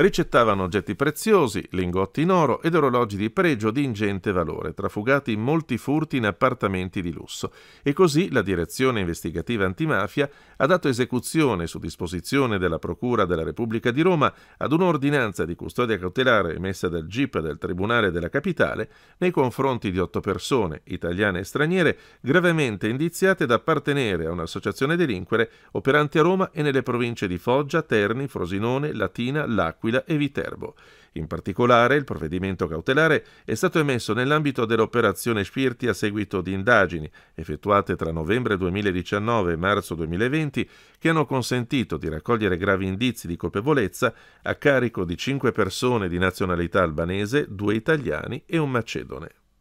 Ricettavano oggetti preziosi, lingotti in oro ed orologi di pregio di ingente valore, trafugati in molti furti in appartamenti di lusso. E così la Direzione Investigativa Antimafia ha dato esecuzione, su disposizione della Procura della Repubblica di Roma, ad un'ordinanza di custodia cautelare emessa dal GIP del Tribunale della Capitale nei confronti di otto persone, italiane e straniere, gravemente indiziate da appartenere a un'associazione delinquere operante a Roma e nelle province di Foggia, Terni, Frosinone, Latina, L'Aquila L'Aquila e Viterbo. In particolare, il provvedimento cautelare è stato emesso nell'ambito dell'operazione Spirti a seguito di indagini effettuate tra novembre 2019 e marzo 2020 che hanno consentito di raccogliere gravi indizi di colpevolezza a carico di cinque persone di nazionalità albanese, due italiani e un macedone.